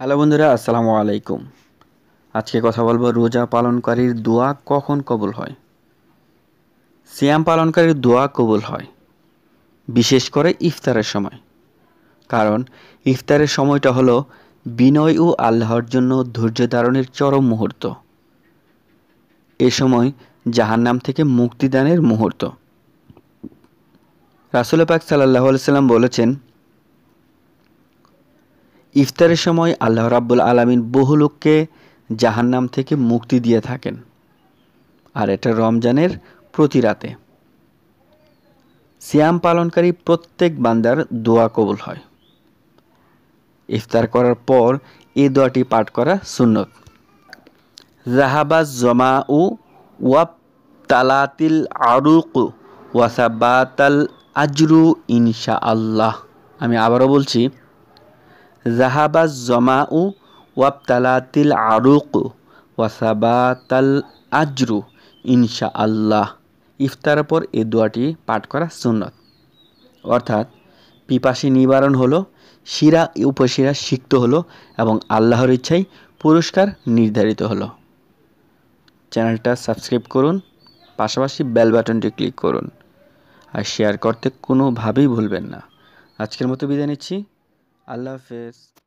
hello বন্ধুরা আসসালামু আলাইকুম আজকে কথা বলবো রোজা পালনকারীর দোয়া কখন কবুল হয় সিয়াম পালনকারীর দোয়া কবুল হয় বিশেষ করে ইফতারের সময় কারণ ইফতারের সময়টা হলো বিনয় ও আল্লাহর জন্য ধৈর্য ধারণের চরম মুহূর্ত এ সময় জাহান্নাম থেকে মুক্তিদানের মুহূর্ত রাসুল পাক সাল্লাহ সাল্লাম বলেছেন ইফতারের সময় আল্লাহ রাব্বুল আলমিন বহু লোককে জাহান্নাম থেকে মুক্তি দিয়ে থাকেন আর এটা রমজানের প্রতি রাতে সিয়াম পালনকারী প্রত্যেক বান্দার দোয়া কবুল হয় ইফতার করার পর এই দোয়াটি পাঠ করা সুন্নত জাহাবাজ জমা উ ওয়াব তালাতিল আরুক ওয়াসাবাতাল আজরু ইনশা আল্লাহ আমি আবারও বলছি জাহাবাজ জমাউ তালাতিল আরুকু ওয়াসাবাতাল আজরু ইনশা আল্লাহ ইফতার পর এ দোয়াটি পাঠ করা সুন্নত অর্থাৎ পিপাসি নিবারণ হলো শিরা উপশিরা সিক্ত হলো এবং আল্লাহর ইচ্ছাই পুরস্কার নির্ধারিত হলো চ্যানেলটা সাবস্ক্রাইব করুন পাশাপাশি বেল বাটনটি ক্লিক করুন আর শেয়ার করতে কোনোভাবেই ভুলবেন না আজকের মতো বিদায় নিচ্ছি I love first